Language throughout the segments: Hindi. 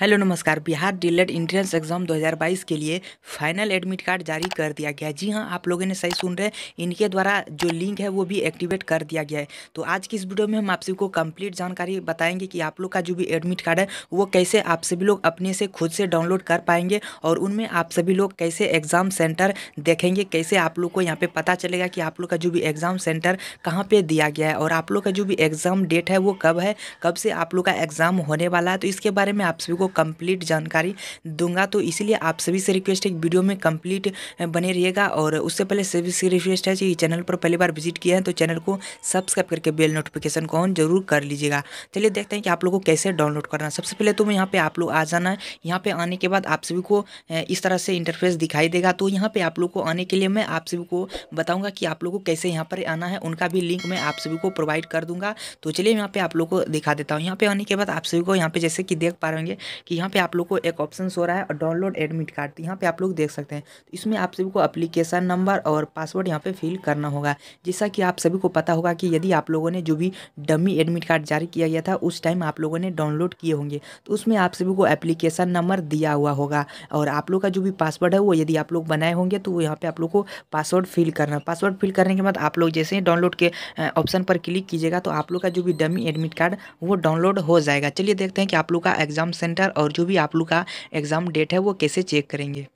हेलो नमस्कार बिहार डिलेट इंट्रेंस एग्जाम 2022 के लिए फाइनल एडमिट कार्ड जारी कर दिया गया है जी हाँ आप लोगों ने सही सुन रहे हैं इनके द्वारा जो लिंक है वो भी एक्टिवेट कर दिया गया है तो आज की इस वीडियो में हम आप सभी को कंप्लीट जानकारी बताएंगे कि आप लोग का जो भी एडमिट कार्ड है वो कैसे आप सभी लोग अपने से खुद से डाउनलोड कर पाएंगे और उनमें आप सभी लोग कैसे एग्ज़ाम सेंटर देखेंगे कैसे आप लोग को यहाँ पर पता चलेगा कि आप लोग का जो भी एग्ज़ाम सेंटर कहाँ पर दिया गया है और आप लोग का जो भी एग्ज़ाम डेट है वो कब है कब से आप लोग का एग्ज़ाम होने वाला है तो इसके बारे में आप सभी को कंप्लीट जानकारी दूंगा तो इसलिए आप सभी से रिक्वेस्ट है वीडियो में कंप्लीट बने रहिएगा और उससे पहले सभी से रिक्वेस्ट है कि चैनल पर पहली बार विजिट किया है तो चैनल को सब्सक्राइब करके बेल नोटिफिकेशन को ऑन जरूर कर लीजिएगा चलिए देखते हैं कि आप लोग को कैसे डाउनलोड करना सबसे पहले तो यहाँ पर आप लोग आ जाना है यहाँ पर आने के बाद आप सभी को इस तरह से इंटरफेस दिखाई देगा तो यहाँ पर आप लोग को आने के लिए मैं आप सभी को बताऊँगा कि आप लोग को कैसे यहाँ पर आना है उनका भी लिंक मैं आप सभी को प्रोवाइड कर दूंगा तो चलिए यहाँ पे आप लोग को दिखा देता हूँ यहाँ पे आने के बाद आप सभी को यहाँ पे जैसे कि देख पा रहे कि यहाँ पे आप लोग को एक ऑप्शन हो रहा है और डाउनलोड एडमिट कार्ड यहाँ पे आप लोग देख सकते हैं तो इसमें आप सभी को अप्लीकेशन नंबर और पासवर्ड यहाँ पे फिल करना होगा जैसा कि आप सभी को पता होगा कि यदि आप लोगों ने जो भी डमी एडमिट कार्ड जारी किया गया था उस टाइम आप लोगों ने डाउनलोड किए होंगे तो उसमें आप सभी को एप्लीकेशन नंबर दिया हुआ होगा और आप लोग का जो भी पासवर्ड है वो यदि आप लोग बनाए होंगे तो वो यहाँ पर आप लोग को पासवर्ड फिल करना पासवर्ड फिल करने के बाद आप लोग जैसे ही डाउनलोड के ऑप्शन पर क्लिक कीजिएगा तो आप लोग का जो भी डमी एडमिट कार्ड वो डाउनलोड हो जाएगा चलिए देखते हैं कि आप लोग का एग्जाम सेंटर और जो भी आप लोग का एग्ज़ाम डेट है वो कैसे चेक करेंगे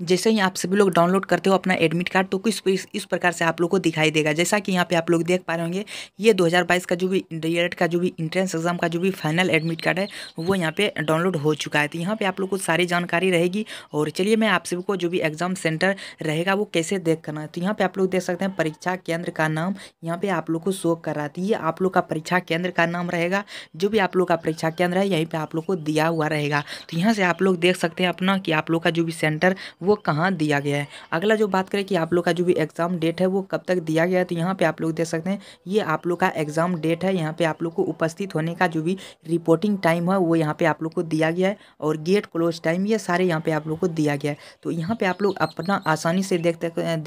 जैसे ही आप सभी लोग डाउनलोड करते हो अपना एडमिट कार्ड तो कुछ इस, इस प्रकार से आप लोग को दिखाई देगा जैसा कि यहाँ पे आप लोग देख पा रहे होंगे ये 2022 का जो भी रियट का जो भी इंट्रेंस एग्जाम का जो भी फाइनल एडमिट कार्ड है वो यहाँ पे डाउनलोड हो चुका है तो यहाँ पे आप लोग को सारी जानकारी रहेगी और चलिए मैं आप सभी को जो भी एग्जाम सेंटर रहेगा वो कैसे देख करना है तो यहाँ पर आप लोग देख सकते हैं परीक्षा केंद्र का नाम यहाँ पर आप लोग को शो कर रहा था ये आप लोग का परीक्षा केंद्र का नाम रहेगा जो भी आप लोग का परीक्षा केंद्र है यहीं पर आप लोग को दिया हुआ रहेगा तो यहाँ से आप लोग देख सकते हैं अपना कि आप लोग का जो भी सेंटर वो कहाँ दिया गया है अगला जो बात करें कि आप लोग का जो भी एग्ज़ाम डेट है वो कब तक दिया गया है तो यहाँ पे आप लोग देख सकते हैं ये आप लोग का एग्ज़ाम डेट है यहाँ पे आप लोग को उपस्थित होने का जो भी रिपोर्टिंग टाइम है वो यहाँ पे आप लोग को दिया गया है और गेट क्लोज टाइम ये सारे यहाँ पे आप लोग को दिया गया है तो यहाँ पे आप लोग अपना आसानी से देख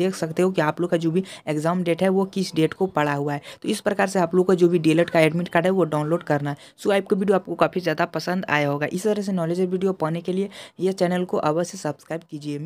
देख सकते हो कि आप लोग का जो भी एग्ज़ाम डेट है वो किस डेट को पड़ा हुआ है तो इस प्रकार से आप लोग का जो भी डी e का एडमिट कार्ड है वो डाउनलोड करना है सो आपको वीडियो आपको काफ़ी ज़्यादा पसंद आया होगा इस तरह से नॉलेज वीडियो पाने के लिए यह चैनल को अवश्य सब्सक्राइब कीजिए